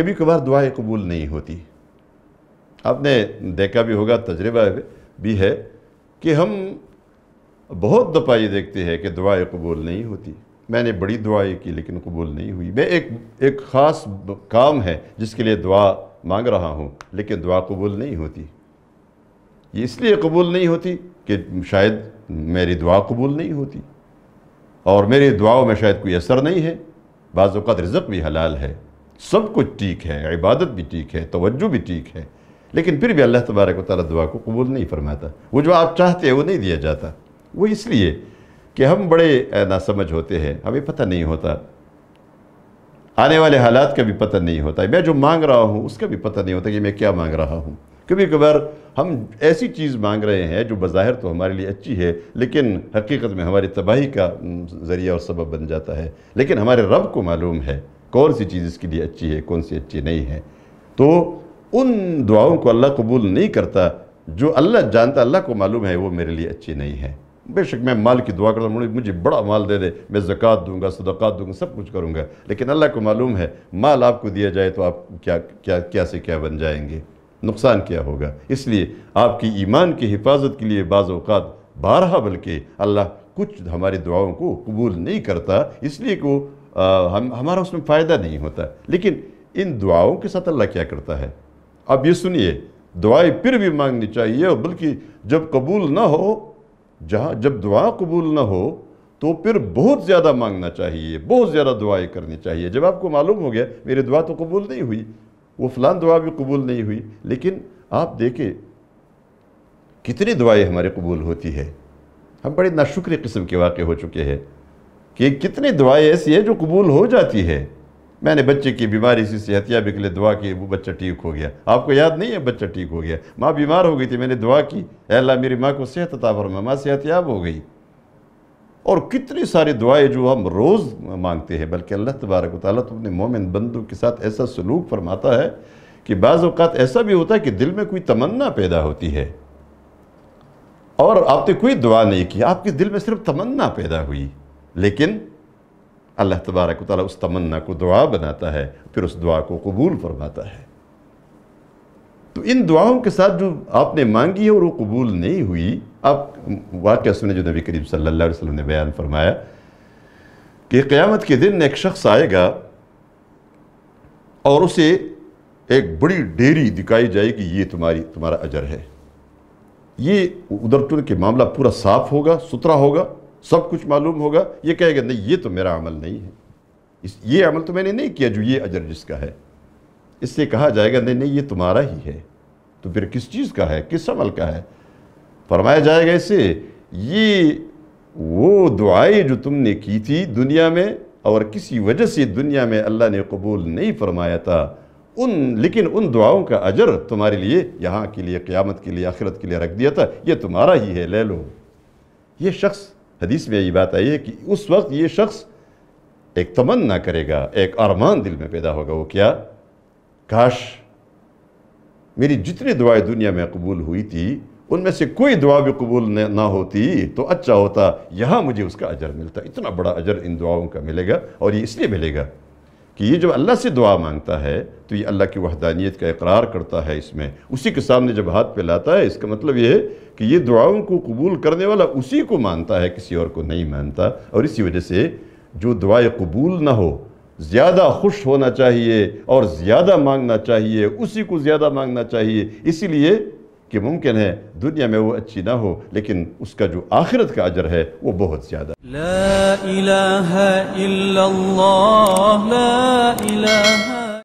कभी कभार दुआएं कबूल नहीं होती आपने देखा भी होगा तजर्बा भी है कि हम बहुत दफ़ा ये देखते हैं कि दुआएं कबूल नहीं होती मैंने बड़ी दुआएं की लेकिन कबूल नहीं हुई मैं एक एक ख़ास काम है जिसके लिए दुआ मांग रहा हूँ लेकिन दुआ कबूल नहीं होती ये इसलिए कबूल नहीं होती कि शायद मेरी दुआ कबूल नहीं होती और मेरी दुआओं में शायद कोई असर नहीं है बाज़ात रिज़क भी हलाल है सब कुछ ठीक है इबादत भी ठीक है तवज्जो भी ठीक है लेकिन फिर भी अल्लाह तबारक वाली दुआ को कबूल नहीं फरमाता वो जो आप चाहते हैं वो नहीं दिया जाता वो इसलिए कि हम बड़े नासमझ होते हैं हमें पता नहीं होता आने वाले हालात का भी पता नहीं होता मैं जो मांग रहा हूँ उसका भी पता नहीं होता कि मैं क्या मांग रहा हूँ कभी कभार हम ऐसी चीज़ मांग रहे हैं जो बज़ाहिर तो हमारे लिए अच्छी है लेकिन हकीकत में हमारी तबाही का ज़रिया और सबब बन जाता है लेकिन हमारे रब को मालूम है कौन सी चीज़ इसके लिए अच्छी है कौन सी अच्छी नहीं है तो उन दुआओं को अल्लाह कबूल नहीं करता जो अल्लाह जानता अल्लाह को मालूम है वो मेरे लिए अच्छी नहीं है बेशक मैं माल की दुआ हूँ मुझे बड़ा माल दे दे मैं जक़ात दूंगा सदक़ात दूंगा सब कुछ करूँगा लेकिन अल्लाह को मालूम है माल आपको दिया जाए तो आप क्या क्या क्या से क्या बन जाएंगे नुकसान क्या होगा इसलिए आपकी ईमान की हिफाजत के लिए बाज़ात बारहा बल्कि अल्लाह कुछ हमारी दुआओं को कबूल नहीं करता इसलिए को हम हमारा उसमें फ़ायदा नहीं होता लेकिन इन दुआओं के साथ अल्लाह क्या करता है अब ये सुनिए दुआएं फिर भी मांगनी चाहिए और बल्कि जब कबूल ना हो जहाँ जब दुआ कबूल ना हो तो फिर बहुत ज़्यादा मांगना चाहिए बहुत ज़्यादा दुआएं करनी चाहिए जब आपको मालूम हो गया मेरी दुआ तो कबूल नहीं हुई वो फलान दुआ भी कबूल नहीं हुई लेकिन आप देखें कितनी दुआएं हमारे कबूल होती है हम बड़े नाशुक्र किस्म के वाक़ हो चुके हैं कि कितनी दुआएं ऐसी है जो कबूल हो जाती है मैंने बच्चे की बीमारी से सेहतियाबी के लिए दुआ की वो बच्चा ठीक हो गया आपको याद नहीं है बच्चा ठीक हो गया माँ बीमार हो गई थी मैंने दुआ की अल्लाह मेरी माँ को सेहत अता फरमा माँ सेहतियाब हो गई और कितनी सारी दुआएं जो हम रोज़ मांगते हैं बल्कि अल्लाह तबारक ताली तो अपने मोमिन बंदों के साथ ऐसा सलूक फरमाता है कि बाज़ात ऐसा भी होता है कि दिल में कोई तमन्ना पैदा होती है और आपने कोई दुआ नहीं की आपके दिल में सिर्फ तमन्ना पैदा हुई लेकिन अल्लाह तबारक ताली उस तमन्ना को दुआ बनाता है फिर उस दुआ को कबूल फरमाता है तो इन दुआओं के साथ जो आपने मांगी है और वो कबूल नहीं हुई आप वाक़ सुने जो नबी करीम सल्लल्लाहु अलैहि वसल्लम ने बयान फरमाया कि क़यामत के दिन एक शख्स आएगा और उसे एक बड़ी डेरी दिखाई जाएगी ये तुम्हारी तुम्हारा अजर है ये उधर के मामला पूरा साफ़ होगा सुथरा होगा सब कुछ मालूम होगा ये कहेगा नहीं ये तो मेरा अमल नहीं है इस ये अमल तो मैंने नहीं किया जो ये अजर जिसका है इससे कहा जाएगा नहीं नहीं ये तुम्हारा ही है तो फिर किस चीज़ का है किस अमल का है फरमाया जाएगा इसे ये वो दुआएं जो तुमने की थी दुनिया में और किसी वजह से दुनिया में अल्लाह ने कबूल नहीं फरमाया था उन लेकिन उन दुआओं का अजर तुम्हारे लिए यहाँ के लिए क़्यामत के लिए आखिरत के लिए रख दिया था ये तुम्हारा ही है ले लो ये शख्स हदीस में ये बात आई है कि उस वक्त ये शख्स एक तमन्ना करेगा एक अरमान दिल में पैदा होगा वो क्या काश मेरी जितनी दुआएं दुनिया में कबूल हुई थी उनमें से कोई दुआ भी कबूल ना होती तो अच्छा होता यहाँ मुझे उसका अजर मिलता इतना बड़ा अजर इन दुआओं का मिलेगा और ये इसलिए मिलेगा कि ये जब अल्लाह से दुआ मांगता है तो ये अल्लाह की वहदानियत का इकरार करता है इसमें उसी के सामने जब हाथ फैलाता है इसका मतलब ये है कि ये दुआओं को कबूल करने वाला उसी को मानता है किसी और को नहीं मानता और इसी वजह से जो दुआ कबूल ना हो ज़्यादा खुश होना चाहिए और ज़्यादा मांगना चाहिए उसी को ज़्यादा मांगना चाहिए इसीलिए कि मुमकिन है दुनिया में वो अच्छी ना हो लेकिन उसका जो आखिरत का अजर है वो बहुत ज़्यादा